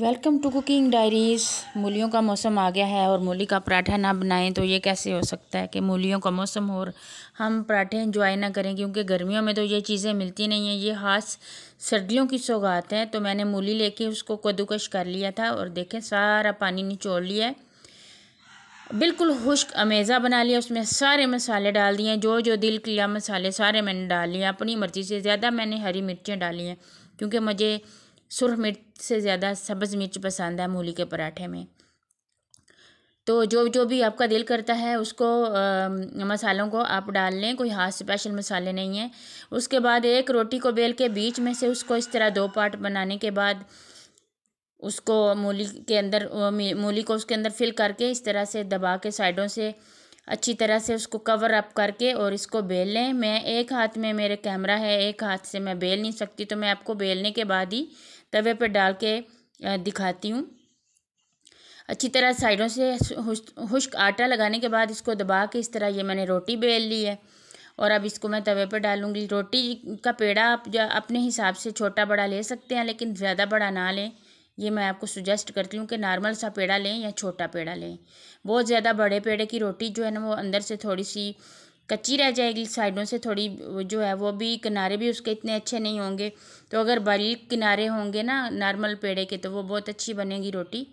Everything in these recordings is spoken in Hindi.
वेलकम टू कुकिंग डायरीज़ मूलियों का मौसम आ गया है और मूली का पराठा ना बनाएं तो ये कैसे हो सकता है कि मूलियों का मौसम हो और हम पराठे इंजॉय ना करें क्योंकि गर्मियों में तो ये चीज़ें मिलती नहीं हैं ये खास सर्दियों की सौगात है तो मैंने मूली लेके उसको कद्दूकश कर लिया था और देखें सारा पानी निचोड़ लिया है बिल्कुल खुश्क अमेज़ा बना लिया उसमें सारे मसाले डाल दिए जो जो दिल किया मसाले सारे मैंने डाल लिए अपनी मर्ज़ी से ज़्यादा मैंने हरी मिर्चें डाली हैं क्योंकि मुझे सुरख मिर्च से ज़्यादा सब्ज़ मिर्च पसंद है मूली के पराठे में तो जो जो भी आपका दिल करता है उसको आ, मसालों को आप डाल लें कोई हाथ स्पेशल मसाले नहीं हैं उसके बाद एक रोटी को बेल के बीच में से उसको इस तरह दो पार्ट बनाने के बाद उसको मूली के अंदर मूली को उसके अंदर फिल करके इस तरह से दबा के साइडों से अच्छी तरह से उसको कवर अप करके और इसको बेल लें मैं एक हाथ में मेरे कैमरा है एक हाथ से मैं बेल नहीं सकती तो मैं आपको बेलने के बाद ही तवे पर डाल के दिखाती हूँ अच्छी तरह साइडों से खुश्क आटा लगाने के बाद इसको दबा के इस तरह ये मैंने रोटी बेल ली है और अब इसको मैं तवे पर डालूँगी रोटी का पेड़ा आप जो अपने हिसाब से छोटा बड़ा ले सकते हैं लेकिन ज़्यादा बड़ा ना लें ये मैं आपको सुजेस्ट करती हूँ कि नॉर्मल सा पेड़ा लें या छोटा पेड़ा लें बहुत ज़्यादा बड़े पेड़े की रोटी जो है ना वो अंदर से थोड़ी सी कच्ची रह जाएगी साइडों से थोड़ी जो है वो भी किनारे भी उसके इतने अच्छे नहीं होंगे तो अगर बारीक किनारे होंगे ना नॉर्मल पेड़े के तो वो बहुत अच्छी बनेगी रोटी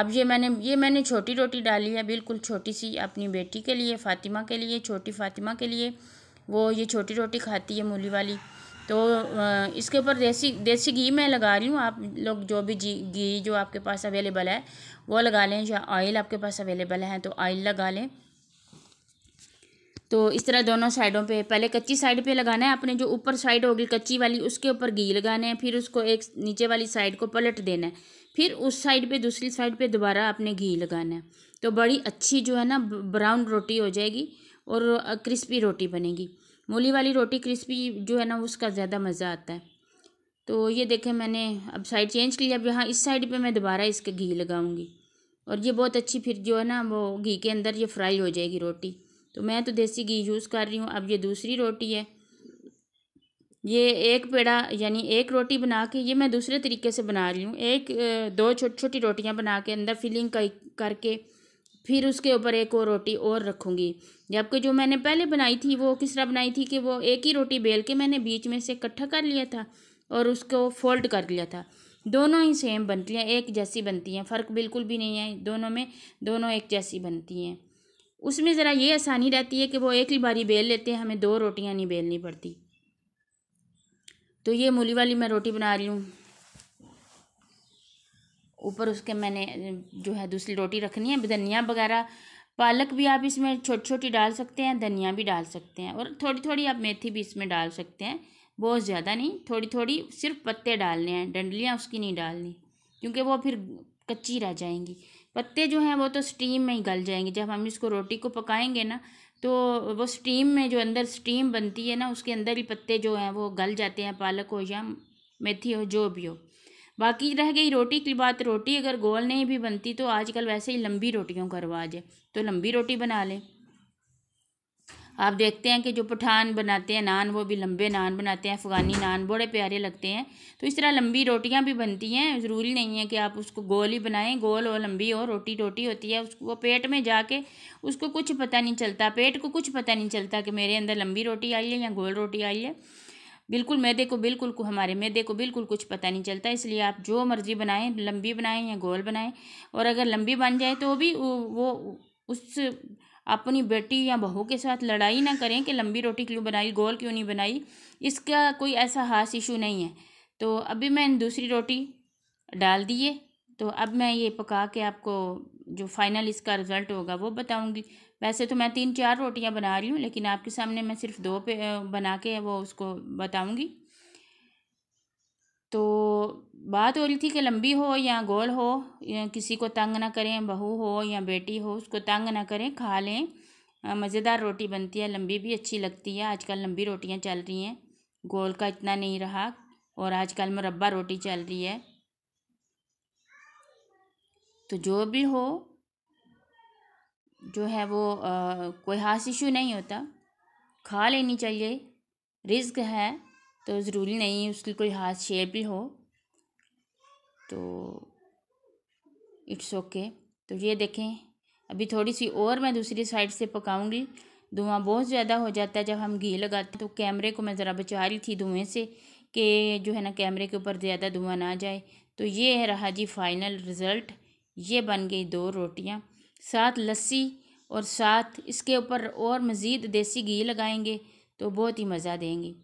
अब ये मैंने ये मैंने छोटी रोटी डाली है बिल्कुल छोटी सी अपनी बेटी के लिए फ़ातिमा के लिए छोटी फ़ातिमा के लिए वो ये छोटी रोटी खाती है मूली वाली तो इसके ऊपर देसी देसी घी मैं लगा रही हूँ आप लोग जो भी जी घी जो आपके पास अवेलेबल है वो लगा लें या ऑयल आपके पास अवेलेबल है तो ऑयल लगा लें तो इस तरह दोनों साइडों पे पहले कच्ची साइड पे लगाना है अपने जो ऊपर साइड होगी कच्ची वाली उसके ऊपर घी लगाना है फिर उसको एक नीचे वाली साइड को पलट देना है फिर उस साइड पे दूसरी साइड पे दोबारा आपने घी लगाना है तो बड़ी अच्छी जो है ना ब्राउन रोटी हो जाएगी और क्रिस्पी रोटी बनेगी मूली वाली रोटी क्रिस्पी जो है ना उसका ज़्यादा मज़ा आता है तो ये देखें मैंने अब साइड चेंज की अब यहाँ इस साइड पर मैं दोबारा इसके घी लगाऊँगी और ये बहुत अच्छी फिर जो है ना वो घी के अंदर ये फ्राई हो जाएगी रोटी तो मैं तो देसी घी यूज़ कर रही हूँ अब ये दूसरी रोटी है ये एक पेड़ा यानी एक रोटी बना के ये मैं दूसरे तरीके से बना रही हूँ एक दो छोटी छोटी रोटियाँ बना के अंदर फिलिंग करके फिर उसके ऊपर एक और रोटी और रखूँगी जबकि जो मैंने पहले बनाई थी वो किस तरह बनाई थी कि वो एक ही रोटी बेल के मैंने बीच में से इकट्ठा कर लिया था और उसको फोल्ड कर लिया था दोनों ही सेम बनती हैं एक जैसी बनती हैं फ़र्क बिल्कुल भी नहीं है दोनों में दोनों एक जैसी बनती हैं उसमें ज़रा ये आसानी रहती है कि वो एक ही बारी बेल लेते हैं हमें दो रोटियां नहीं बेलनी पड़ती तो ये मूली वाली मैं रोटी बना रही हूँ ऊपर उसके मैंने जो है दूसरी रोटी रखनी है धनिया वगैरह पालक भी आप इसमें छोटी छोटी डाल सकते हैं धनिया भी डाल सकते हैं और थोड़ी थोड़ी आप मेथी भी इसमें डाल सकते हैं बहुत ज़्यादा नहीं थोड़ी थोड़ी सिर्फ पत्ते डालने हैं डंडलियाँ उसकी नहीं डालनी क्योंकि वो फिर कच्ची रह जाएंगी पत्ते जो हैं वो तो स्टीम में ही गल जाएंगे जब हम इसको रोटी को पकाएंगे ना तो वो स्टीम में जो अंदर स्टीम बनती है ना उसके अंदर ही पत्ते जो हैं वो गल जाते हैं पालक हो या मेथी हो जो भी हो बाकी रह गई रोटी की बात रोटी अगर गोल नहीं भी बनती तो आजकल वैसे ही लंबी रोटियों का रवाज है तो लंबी रोटी बना लें आप देखते हैं कि जो पठान बनाते हैं नान वो भी लंबे नान बनाते हैं अफ़गानी नान बड़े प्यारे लगते हैं तो इस तरह लंबी रोटियां भी बनती हैं ज़रूरी नहीं है कि आप उसको गोल ही बनाएं गोल और लंबी और रोटी रोटी होती है उसको पेट में जाके उसको कुछ पता नहीं चलता पेट को कुछ पता नहीं चलता कि मेरे अंदर लंबी रोटी आई है या गोल रोटी आई है बिल्कुल मैदे को बिल्कुल को हमारे मैदे को बिल्कुल कुछ पता नहीं चलता इसलिए आप जो मर्ज़ी बनाएं लंबी बनाएं या गोल बनाएं और अगर लंबी बन जाए तो भी वो उस अपनी बेटी या बहू के साथ लड़ाई ना करें कि लंबी रोटी क्यों बनाई गोल क्यों नहीं बनाई इसका कोई ऐसा खास इशू नहीं है तो अभी मैं दूसरी रोटी डाल दिए तो अब मैं ये पका के आपको जो फाइनल इसका रिज़ल्ट होगा वो बताऊंगी वैसे तो मैं तीन चार रोटियां बना रही हूँ लेकिन आपके सामने मैं सिर्फ दो पे बना के वो उसको बताऊंगी बात हो रही थी कि लंबी हो या गोल हो या किसी को तंग ना करें बहू हो या बेटी हो उसको तंग ना करें खा लें मज़ेदार रोटी बनती है लंबी भी अच्छी लगती है आजकल लंबी रोटियां चल रही हैं गोल का इतना नहीं रहा और आजकल मुरबा रोटी चल रही है तो जो भी हो जो है वो आ, कोई खास इशू नहीं होता खा लेनी चाहिए रिस्क है तो ज़रूरी नहीं उसकी कोई हाथ शेप भी हो तो इट्स ओके तो ये देखें अभी थोड़ी सी और मैं दूसरी साइड से पकाऊंगी धुआं बहुत ज़्यादा हो जाता है जब हम घी लगाते तो कैमरे को मैं ज़रा बचा रही थी धुएँ से कि जो है ना कैमरे के ऊपर ज़्यादा धुआं ना जाए तो ये है रहा जी फाइनल रिज़ल्ट ये बन गई दो रोटियाँ साथ लस्सी और साथ इसके ऊपर और मज़ीद देसी घी लगाएंगे तो बहुत ही मज़ा देंगी